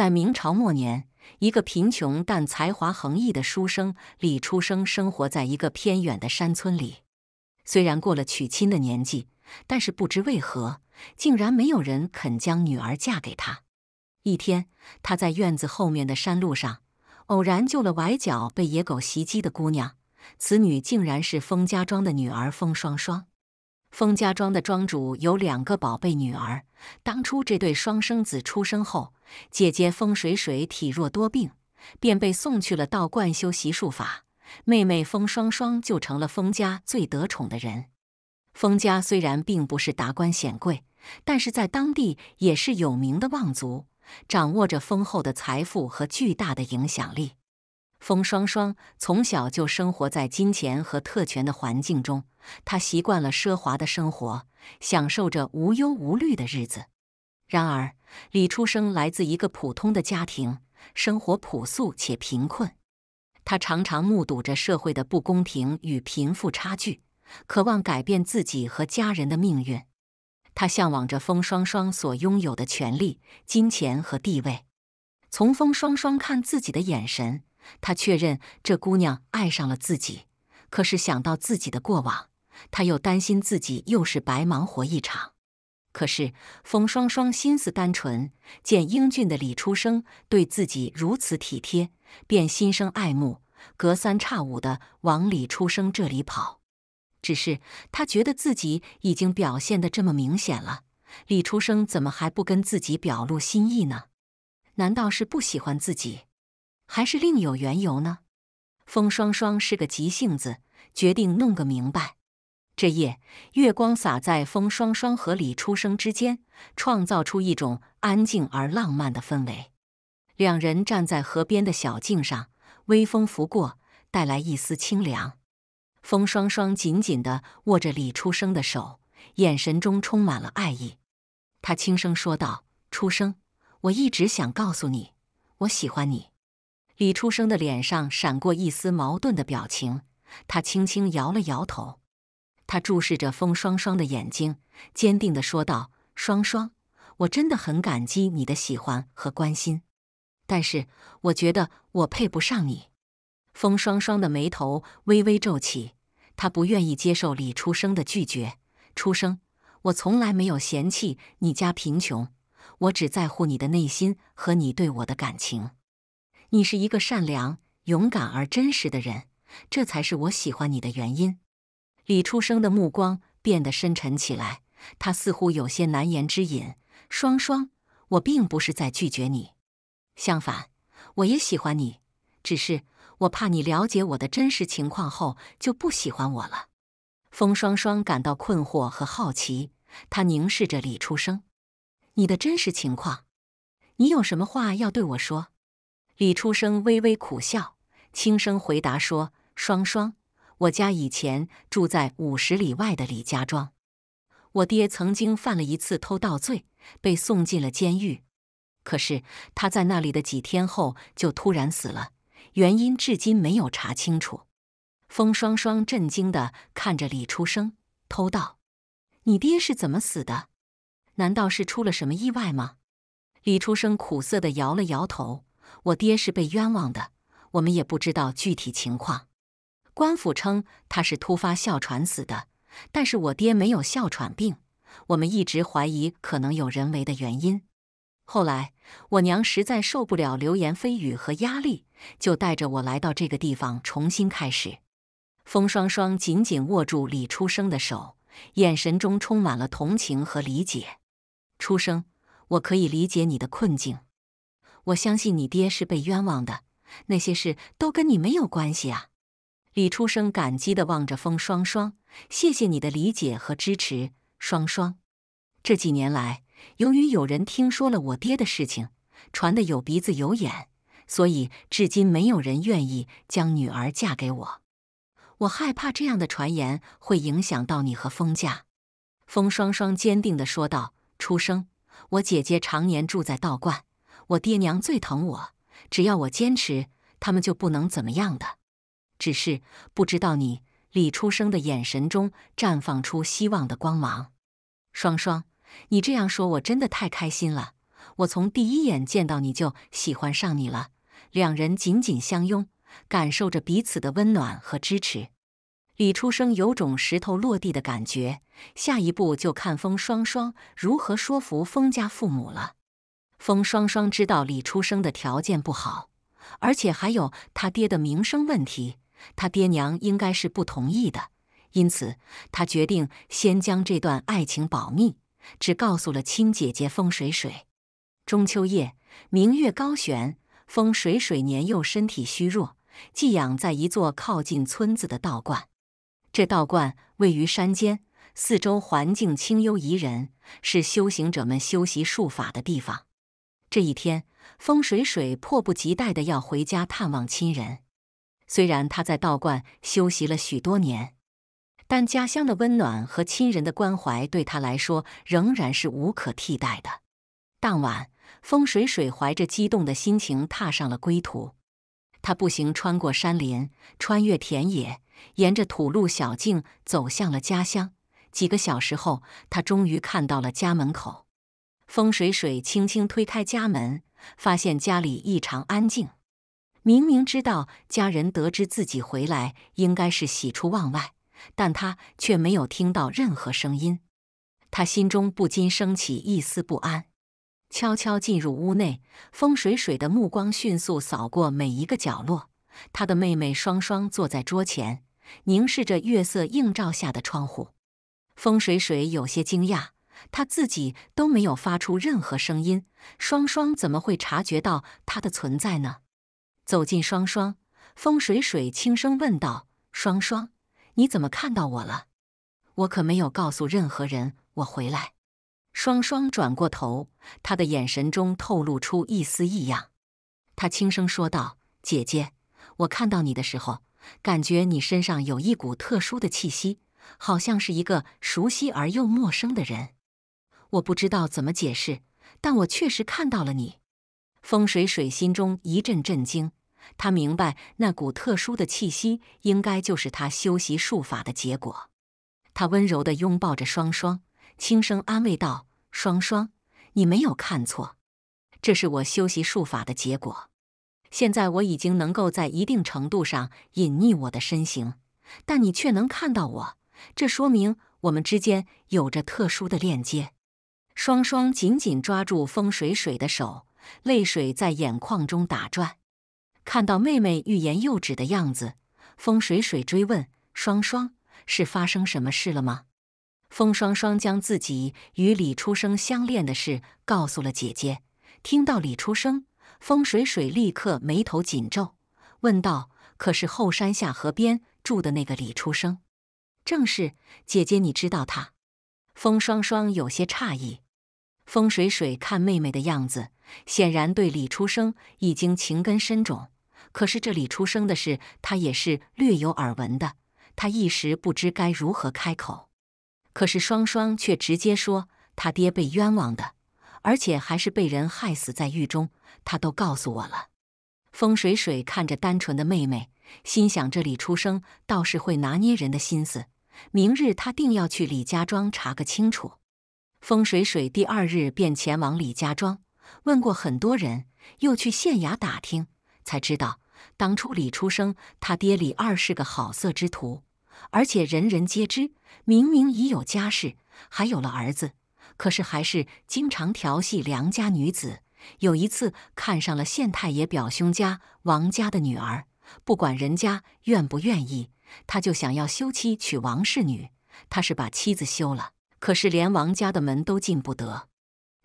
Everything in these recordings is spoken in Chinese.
在明朝末年，一个贫穷但才华横溢的书生李初生生活在一个偏远的山村里。虽然过了娶亲的年纪，但是不知为何，竟然没有人肯将女儿嫁给他。一天，他在院子后面的山路上偶然救了崴脚被野狗袭击的姑娘，此女竟然是封家庄的女儿封双双。封家庄的庄主有两个宝贝女儿。当初这对双生子出生后，姐姐风水水体弱多病，便被送去了道观修习术法，妹妹风双双就成了封家最得宠的人。封家虽然并不是达官显贵，但是在当地也是有名的望族，掌握着丰厚的财富和巨大的影响力。冯双双从小就生活在金钱和特权的环境中，他习惯了奢华的生活，享受着无忧无虑的日子。然而，李初生来自一个普通的家庭，生活朴素且贫困。他常常目睹着社会的不公平与贫富差距，渴望改变自己和家人的命运。他向往着风双双所拥有的权利、金钱和地位，从风双双看自己的眼神。他确认这姑娘爱上了自己，可是想到自己的过往，他又担心自己又是白忙活一场。可是冯双双心思单纯，见英俊的李初生对自己如此体贴，便心生爱慕，隔三差五的往李初生这里跑。只是他觉得自己已经表现的这么明显了，李初生怎么还不跟自己表露心意呢？难道是不喜欢自己？还是另有缘由呢？风双双是个急性子，决定弄个明白。这夜月光洒在风双双和李初生之间，创造出一种安静而浪漫的氛围。两人站在河边的小径上，微风拂过，带来一丝清凉。风双双紧紧的握着李初生的手，眼神中充满了爱意。他轻声说道：“初生，我一直想告诉你，我喜欢你。”李初生的脸上闪过一丝矛盾的表情，他轻轻摇了摇头。他注视着风双双的眼睛，坚定地说道：“双双，我真的很感激你的喜欢和关心，但是我觉得我配不上你。”风双双的眉头微微皱起，他不愿意接受李初生的拒绝。初生，我从来没有嫌弃你家贫穷，我只在乎你的内心和你对我的感情。你是一个善良、勇敢而真实的人，这才是我喜欢你的原因。李初生的目光变得深沉起来，他似乎有些难言之隐。双双，我并不是在拒绝你，相反，我也喜欢你，只是我怕你了解我的真实情况后就不喜欢我了。风双双感到困惑和好奇，他凝视着李初生：“你的真实情况？你有什么话要对我说？”李初生微微苦笑，轻声回答说：“双双，我家以前住在五十里外的李家庄，我爹曾经犯了一次偷盗罪，被送进了监狱。可是他在那里的几天后就突然死了，原因至今没有查清楚。”风双双震惊地看着李初生，偷盗？你爹是怎么死的？难道是出了什么意外吗？李初生苦涩地摇了摇头。我爹是被冤枉的，我们也不知道具体情况。官府称他是突发哮喘死的，但是我爹没有哮喘病，我们一直怀疑可能有人为的原因。后来，我娘实在受不了流言蜚语和压力，就带着我来到这个地方重新开始。风双双紧紧握住李初生的手，眼神中充满了同情和理解。初生，我可以理解你的困境。我相信你爹是被冤枉的，那些事都跟你没有关系啊！李初生感激地望着风双双，谢谢你的理解和支持，双双。这几年来，由于有人听说了我爹的事情，传得有鼻子有眼，所以至今没有人愿意将女儿嫁给我。我害怕这样的传言会影响到你和风家。风双双坚定地说道：“初生，我姐姐常年住在道观。”我爹娘最疼我，只要我坚持，他们就不能怎么样的。只是不知道你，李初生的眼神中绽放出希望的光芒。双双，你这样说，我真的太开心了。我从第一眼见到你就喜欢上你了。两人紧紧相拥，感受着彼此的温暖和支持。李初生有种石头落地的感觉，下一步就看封双双如何说服封家父母了。风双双知道李初生的条件不好，而且还有他爹的名声问题，他爹娘应该是不同意的。因此，他决定先将这段爱情保密，只告诉了亲姐姐风水水。中秋夜，明月高悬，风水水年幼，身体虚弱，寄养在一座靠近村子的道观。这道观位于山间，四周环境清幽宜人，是修行者们修习术法的地方。这一天，风水水迫不及待的要回家探望亲人。虽然他在道观休息了许多年，但家乡的温暖和亲人的关怀对他来说仍然是无可替代的。当晚，风水水怀着激动的心情踏上了归途。他步行穿过山林，穿越田野，沿着土路小径走向了家乡。几个小时后，他终于看到了家门口。风水水轻轻推开家门，发现家里异常安静。明明知道家人得知自己回来应该是喜出望外，但他却没有听到任何声音。他心中不禁升起一丝不安，悄悄进入屋内。风水水的目光迅速扫过每一个角落，他的妹妹双双坐在桌前，凝视着月色映照下的窗户。风水水有些惊讶。他自己都没有发出任何声音，双双怎么会察觉到他的存在呢？走近双双，风水水轻声问道：“双双，你怎么看到我了？我可没有告诉任何人我回来。”双双转过头，他的眼神中透露出一丝异样。他轻声说道：“姐姐，我看到你的时候，感觉你身上有一股特殊的气息，好像是一个熟悉而又陌生的人。”我不知道怎么解释，但我确实看到了你。风水水心中一阵震惊，他明白那股特殊的气息应该就是他修习术法的结果。他温柔的拥抱着双双，轻声安慰道：“双双，你没有看错，这是我修习术法的结果。现在我已经能够在一定程度上隐匿我的身形，但你却能看到我，这说明我们之间有着特殊的链接。”双双紧紧抓住风水水的手，泪水在眼眶中打转。看到妹妹欲言又止的样子，风水水追问：“双双，是发生什么事了吗？”风双双将自己与李初生相恋的事告诉了姐姐。听到李初生，风水水立刻眉头紧皱，问道：“可是后山下河边住的那个李初生？”“正是，姐姐，你知道他？”风双双有些诧异，风水水看妹妹的样子，显然对李初生已经情根深种。可是这李初生的事，她也是略有耳闻的。她一时不知该如何开口。可是双双却直接说：“他爹被冤枉的，而且还是被人害死在狱中，他都告诉我了。”风水水看着单纯的妹妹，心想：这李初生倒是会拿捏人的心思。明日他定要去李家庄查个清楚。风水水第二日便前往李家庄，问过很多人，又去县衙打听，才知道当初李初生他爹李二是个好色之徒，而且人人皆知。明明已有家室，还有了儿子，可是还是经常调戏良家女子。有一次看上了县太爷表兄家王家的女儿，不管人家愿不愿意。他就想要休妻娶王氏女，他是把妻子休了，可是连王家的门都进不得。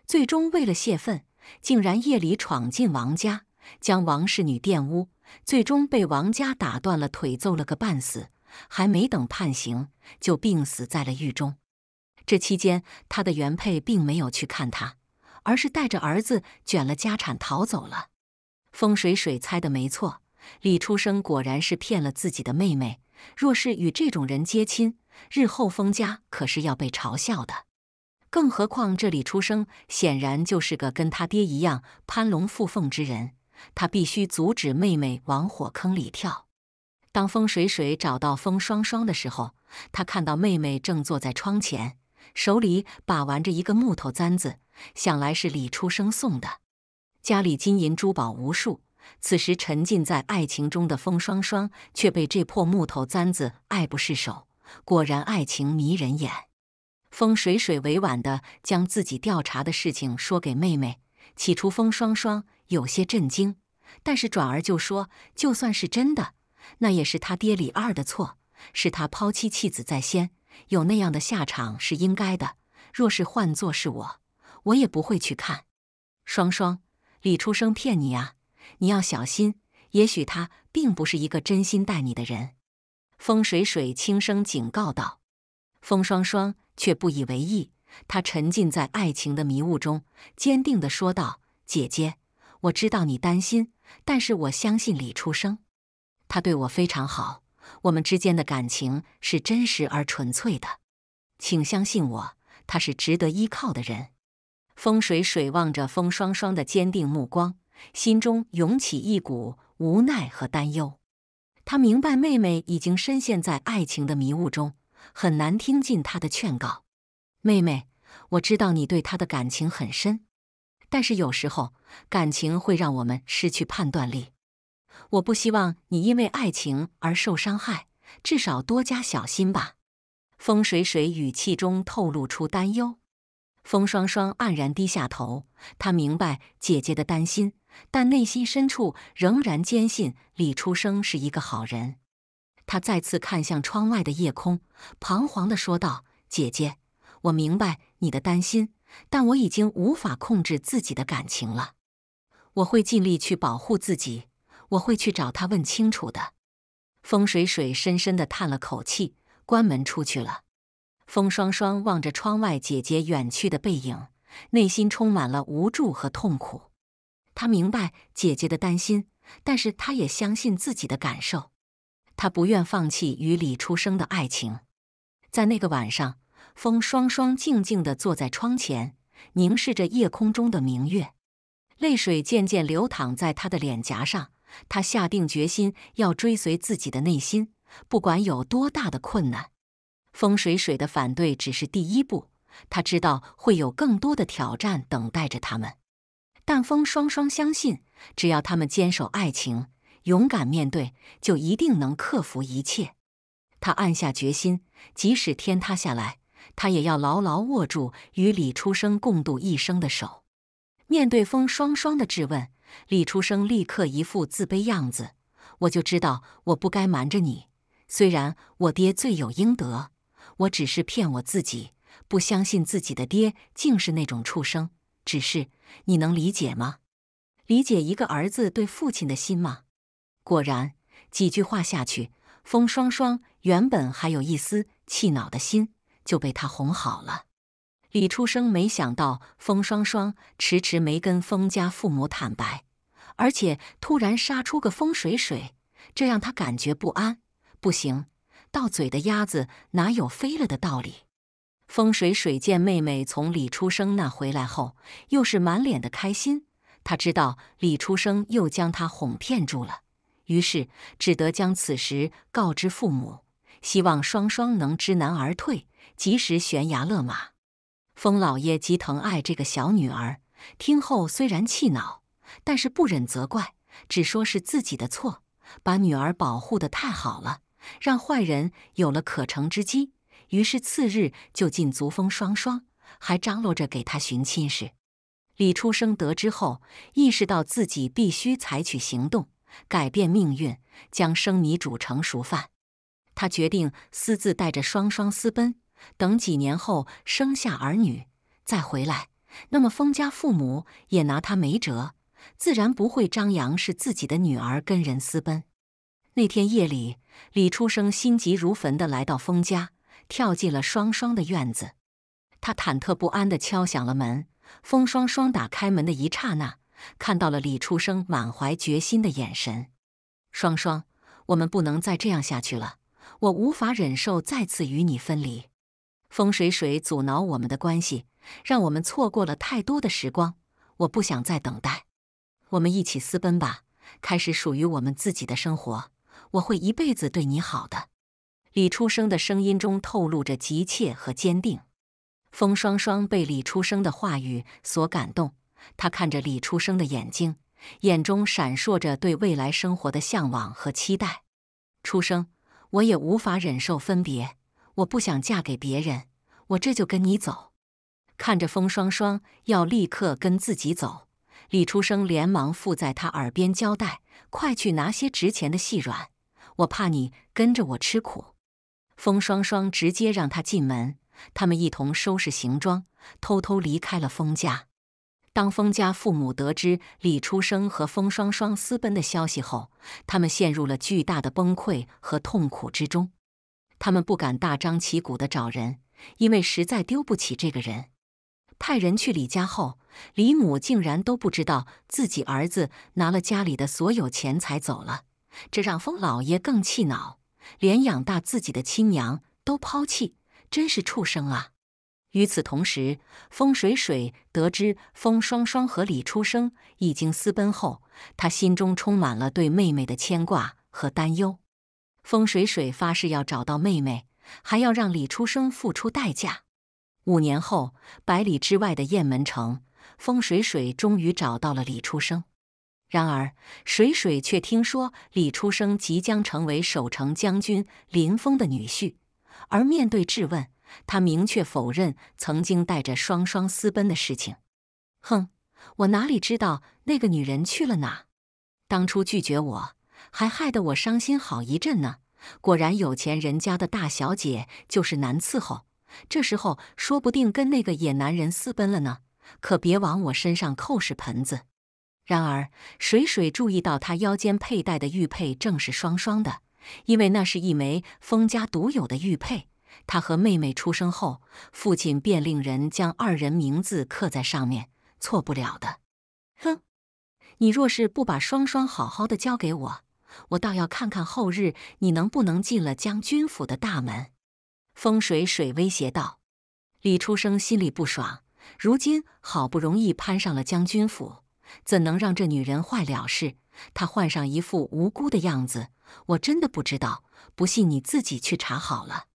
最终为了泄愤，竟然夜里闯进王家，将王氏女玷污。最终被王家打断了腿，揍了个半死。还没等判刑，就病死在了狱中。这期间，他的原配并没有去看他，而是带着儿子卷了家产逃走了。风水水猜的没错，李初生果然是骗了自己的妹妹。若是与这种人结亲，日后封家可是要被嘲笑的。更何况这里出生显然就是个跟他爹一样攀龙附凤之人，他必须阻止妹妹往火坑里跳。当风水水找到风双双的时候，他看到妹妹正坐在窗前，手里把玩着一个木头簪子，想来是李初生送的。家里金银珠宝无数。此时沉浸在爱情中的风双双却被这破木头簪子爱不释手。果然，爱情迷人眼。风水水委婉地将自己调查的事情说给妹妹。起初，风双双有些震惊，但是转而就说：“就算是真的，那也是他爹李二的错，是他抛妻弃子在先，有那样的下场是应该的。若是换作是我，我也不会去看。”双双，李初生骗你啊！你要小心，也许他并不是一个真心待你的人。”风水水轻声警告道。风双双却不以为意，他沉浸在爱情的迷雾中，坚定的说道：“姐姐，我知道你担心，但是我相信李初生，他对我非常好，我们之间的感情是真实而纯粹的，请相信我，他是值得依靠的人。”风水水望着风双双的坚定目光。心中涌起一股无奈和担忧，他明白妹妹已经深陷在爱情的迷雾中，很难听进他的劝告。妹妹，我知道你对他的感情很深，但是有时候感情会让我们失去判断力。我不希望你因为爱情而受伤害，至少多加小心吧。风水水语气中透露出担忧。风双双黯然低下头，他明白姐姐的担心，但内心深处仍然坚信李初生是一个好人。他再次看向窗外的夜空，彷徨地说道：“姐姐，我明白你的担心，但我已经无法控制自己的感情了。我会尽力去保护自己，我会去找他问清楚的。”风水水深深地叹了口气，关门出去了。风双双望着窗外姐姐远去的背影，内心充满了无助和痛苦。他明白姐姐的担心，但是他也相信自己的感受。他不愿放弃与李初生的爱情。在那个晚上，风双双静静地坐在窗前，凝视着夜空中的明月，泪水渐渐流淌在他的脸颊上。他下定决心要追随自己的内心，不管有多大的困难。风水水的反对只是第一步，他知道会有更多的挑战等待着他们。但风双双相信，只要他们坚守爱情，勇敢面对，就一定能克服一切。他暗下决心，即使天塌下来，他也要牢牢握住与李初生共度一生的手。面对风双双的质问，李初生立刻一副自卑样子：“我就知道我不该瞒着你，虽然我爹罪有应得。”我只是骗我自己，不相信自己的爹竟是那种畜生。只是你能理解吗？理解一个儿子对父亲的心吗？果然，几句话下去，风双双原本还有一丝气恼的心就被他哄好了。李初生没想到，风双双迟迟没跟风家父母坦白，而且突然杀出个风水水，这让他感觉不安。不行。到嘴的鸭子哪有飞了的道理？风水水见妹妹从李初生那回来后，又是满脸的开心。他知道李初生又将他哄骗住了，于是只得将此事告知父母，希望双双能知难而退，及时悬崖勒马。风老爷极疼爱这个小女儿，听后虽然气恼，但是不忍责怪，只说是自己的错，把女儿保护得太好了。让坏人有了可乘之机，于是次日就进足风双双，还张罗着给他寻亲事。李初生得知后，意识到自己必须采取行动，改变命运，将生米煮成熟饭。他决定私自带着双双私奔，等几年后生下儿女再回来。那么封家父母也拿他没辙，自然不会张扬是自己的女儿跟人私奔。那天夜里。李初生心急如焚地来到封家，跳进了双双的院子。他忐忑不安地敲响了门。风双双打开门的一刹那，看到了李初生满怀决心的眼神。双双，我们不能再这样下去了。我无法忍受再次与你分离。风水水阻挠我们的关系，让我们错过了太多的时光。我不想再等待。我们一起私奔吧，开始属于我们自己的生活。我会一辈子对你好的，李初生的声音中透露着急切和坚定。风双双被李初生的话语所感动，他看着李初生的眼睛，眼中闪烁着对未来生活的向往和期待。初生，我也无法忍受分别，我不想嫁给别人，我这就跟你走。看着风双双要立刻跟自己走，李初生连忙附在他耳边交代：“快去拿些值钱的细软。”我怕你跟着我吃苦，风双双直接让他进门，他们一同收拾行装，偷偷离开了风家。当风家父母得知李初生和风双双私奔的消息后，他们陷入了巨大的崩溃和痛苦之中。他们不敢大张旗鼓地找人，因为实在丢不起这个人。派人去李家后，李母竟然都不知道自己儿子拿了家里的所有钱财走了。这让风老爷更气恼，连养大自己的亲娘都抛弃，真是畜生啊！与此同时，风水水得知风双双和李初生已经私奔后，他心中充满了对妹妹的牵挂和担忧。风水水发誓要找到妹妹，还要让李初生付出代价。五年后，百里之外的雁门城，风水水终于找到了李初生。然而，水水却听说李初生即将成为守城将军林峰的女婿。而面对质问，他明确否认曾经带着双双私奔的事情。哼，我哪里知道那个女人去了哪？当初拒绝我，还害得我伤心好一阵呢。果然，有钱人家的大小姐就是难伺候。这时候，说不定跟那个野男人私奔了呢。可别往我身上扣屎盆子。然而，水水注意到他腰间佩戴的玉佩正是双双的，因为那是一枚封家独有的玉佩。他和妹妹出生后，父亲便令人将二人名字刻在上面，错不了的。哼，你若是不把双双好好的交给我，我倒要看看后日你能不能进了将军府的大门。”风水水威胁道。李初生心里不爽，如今好不容易攀上了将军府。怎能让这女人坏了事？她换上一副无辜的样子，我真的不知道。不信你自己去查好了。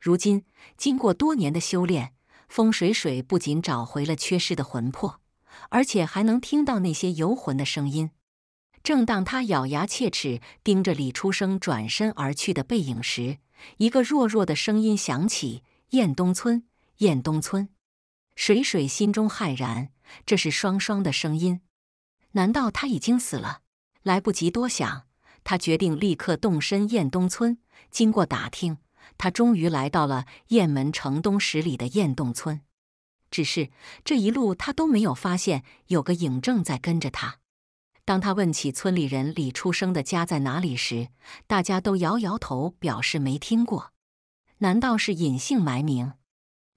如今经过多年的修炼，风水水不仅找回了缺失的魂魄，而且还能听到那些游魂的声音。正当他咬牙切齿盯着李初生转身而去的背影时，一个弱弱的声音响起：“燕东村，燕东村。”水水心中骇然，这是双双的声音。难道他已经死了？来不及多想，他决定立刻动身。燕东村。经过打听，他终于来到了雁门城东十里的雁洞村。只是这一路他都没有发现有个影正在跟着他。当他问起村里人李初生的家在哪里时，大家都摇摇头，表示没听过。难道是隐姓埋名？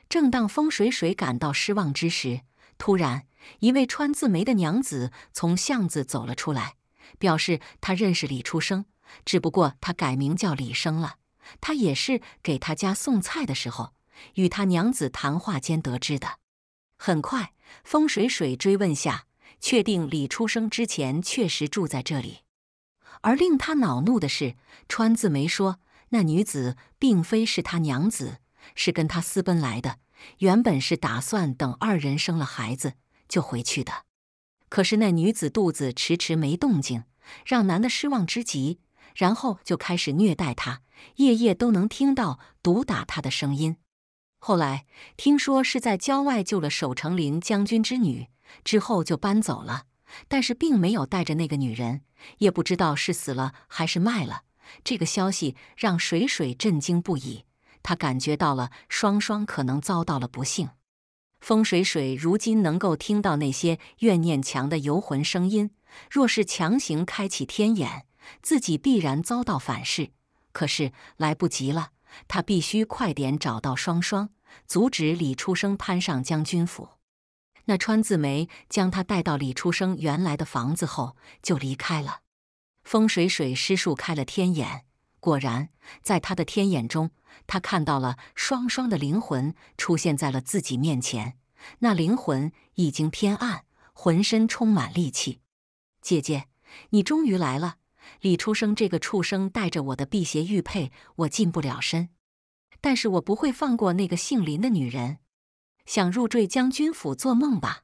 正当风水水感到失望之时，突然。一位川字眉的娘子从巷子走了出来，表示她认识李初生，只不过她改名叫李生了。她也是给他家送菜的时候，与他娘子谈话间得知的。很快，风水水追问下，确定李初生之前确实住在这里。而令他恼怒的是，川字眉说那女子并非是他娘子，是跟他私奔来的，原本是打算等二人生了孩子。就回去的，可是那女子肚子迟迟没动静，让男的失望之极，然后就开始虐待她，夜夜都能听到毒打她的声音。后来听说是在郊外救了守城林将军之女，之后就搬走了，但是并没有带着那个女人，也不知道是死了还是卖了。这个消息让水水震惊不已，她感觉到了双双可能遭到了不幸。风水水如今能够听到那些怨念强的游魂声音，若是强行开启天眼，自己必然遭到反噬。可是来不及了，他必须快点找到双双，阻止李初生攀上将军府。那川字眉将他带到李初生原来的房子后，就离开了。风水水施术开了天眼，果然在他的天眼中。他看到了双双的灵魂出现在了自己面前，那灵魂已经偏暗，浑身充满戾气。姐姐，你终于来了！李初生这个畜生带着我的辟邪玉佩，我近不了身。但是我不会放过那个姓林的女人。想入赘将军府，做梦吧！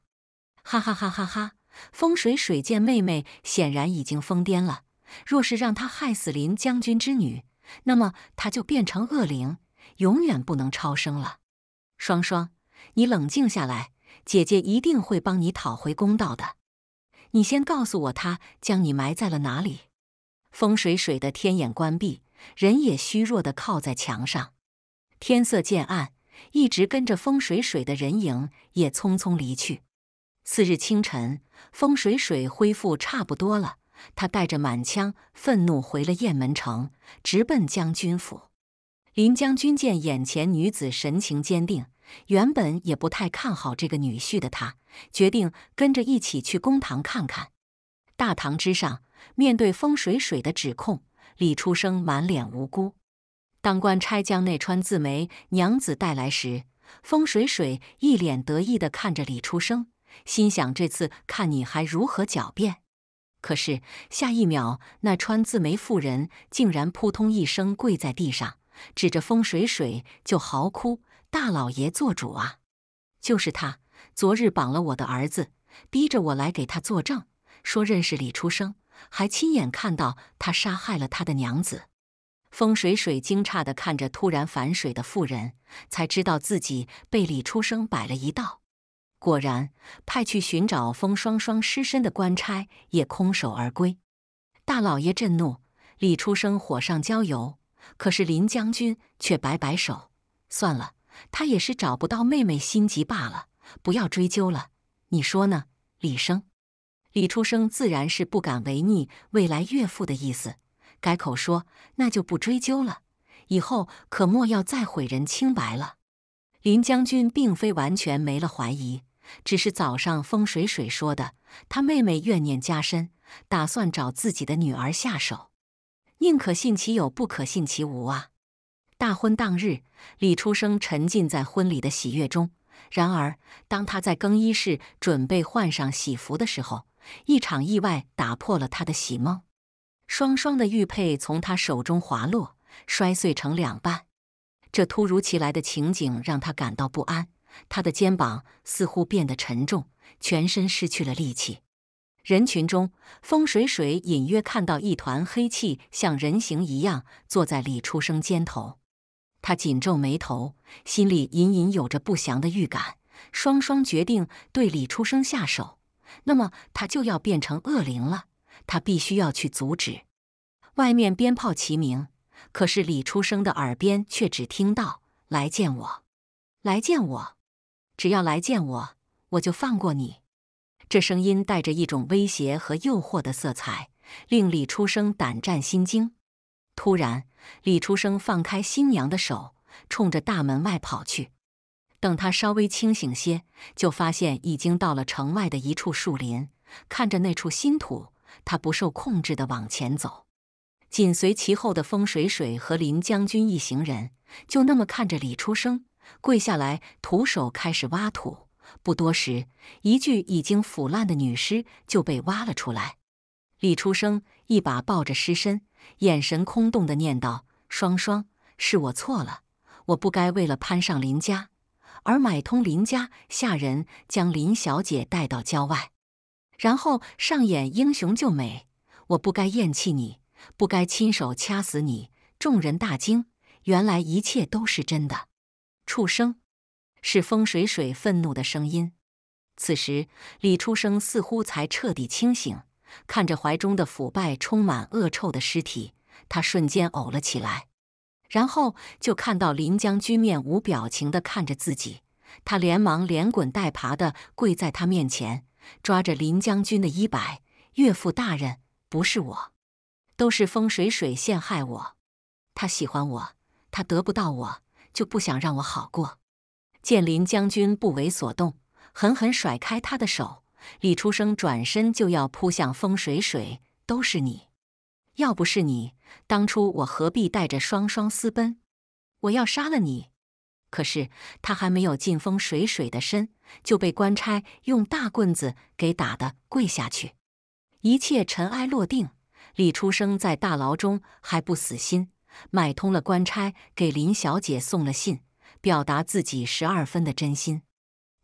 哈哈哈哈哈！风水水剑妹妹显然已经疯癫了。若是让她害死林将军之女，那么他就变成恶灵，永远不能超生了。双双，你冷静下来，姐姐一定会帮你讨回公道的。你先告诉我，他将你埋在了哪里？风水水的天眼关闭，人也虚弱的靠在墙上。天色渐暗，一直跟着风水水的人影也匆匆离去。次日清晨，风水水恢复差不多了。他带着满腔愤怒回了雁门城，直奔将军府。林将军见眼前女子神情坚定，原本也不太看好这个女婿的他，决定跟着一起去公堂看看。大堂之上，面对风水水的指控，李初生满脸无辜。当官差将那川字眉娘子带来时，风水水一脸得意地看着李初生，心想：这次看你还如何狡辩。可是下一秒，那穿字眉妇人竟然扑通一声跪在地上，指着风水水就嚎哭：“大老爷做主啊！就是他昨日绑了我的儿子，逼着我来给他作证，说认识李初生，还亲眼看到他杀害了他的娘子。”风水水惊诧的看着突然反水的妇人，才知道自己被李初生摆了一道。果然，派去寻找风双双尸身的官差也空手而归。大老爷震怒，李初生火上浇油。可是林将军却摆摆手，算了，他也是找不到妹妹，心急罢了，不要追究了。你说呢，李生？李初生自然是不敢违逆未来岳父的意思，改口说那就不追究了。以后可莫要再毁人清白了。林将军并非完全没了怀疑。只是早上，风水水说的，他妹妹怨念加深，打算找自己的女儿下手。宁可信其有，不可信其无啊！大婚当日，李初生沉浸在婚礼的喜悦中。然而，当他在更衣室准备换上喜服的时候，一场意外打破了他的喜梦。双双的玉佩从他手中滑落，摔碎成两半。这突如其来的情景让他感到不安。他的肩膀似乎变得沉重，全身失去了力气。人群中，风水水隐约看到一团黑气，像人形一样坐在李初生肩头。他紧皱眉头，心里隐隐有着不祥的预感。双双决定对李初生下手，那么他就要变成恶灵了。他必须要去阻止。外面鞭炮齐鸣，可是李初生的耳边却只听到：“来见我，来见我。”只要来见我，我就放过你。这声音带着一种威胁和诱惑的色彩，令李初生胆战心惊。突然，李初生放开新娘的手，冲着大门外跑去。等他稍微清醒些，就发现已经到了城外的一处树林。看着那处新土，他不受控制的往前走。紧随其后的风水水和林将军一行人，就那么看着李初生。跪下来，徒手开始挖土。不多时，一具已经腐烂的女尸就被挖了出来。李初生一把抱着尸身，眼神空洞地念道：“双双，是我错了，我不该为了攀上林家，而买通林家下人将林小姐带到郊外，然后上演英雄救美。我不该厌弃你，不该亲手掐死你。”众人大惊，原来一切都是真的。畜生！是风水水愤怒的声音。此时，李初生似乎才彻底清醒，看着怀中的腐败、充满恶臭的尸体，他瞬间呕了起来。然后就看到林将军面无表情的看着自己，他连忙连滚带爬的跪在他面前，抓着林将军的衣摆：“岳父大人，不是我，都是风水水陷害我。他喜欢我，他得不到我。”就不想让我好过。见林将军不为所动，狠狠甩开他的手。李初生转身就要扑向风水水，都是你！要不是你，当初我何必带着双双私奔？我要杀了你！可是他还没有进风水水的身，就被官差用大棍子给打得跪下去。一切尘埃落定，李初生在大牢中还不死心。买通了官差，给林小姐送了信，表达自己十二分的真心。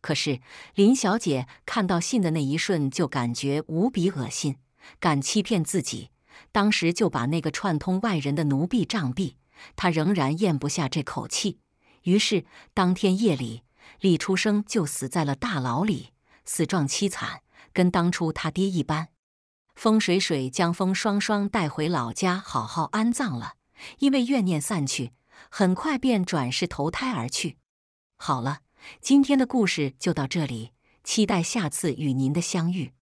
可是林小姐看到信的那一瞬，就感觉无比恶心，敢欺骗自己，当时就把那个串通外人的奴婢杖毙。她仍然咽不下这口气，于是当天夜里，李初生就死在了大牢里，死状凄惨，跟当初他爹一般。风水水将风双双带回老家，好好安葬了。因为怨念散去，很快便转世投胎而去。好了，今天的故事就到这里，期待下次与您的相遇。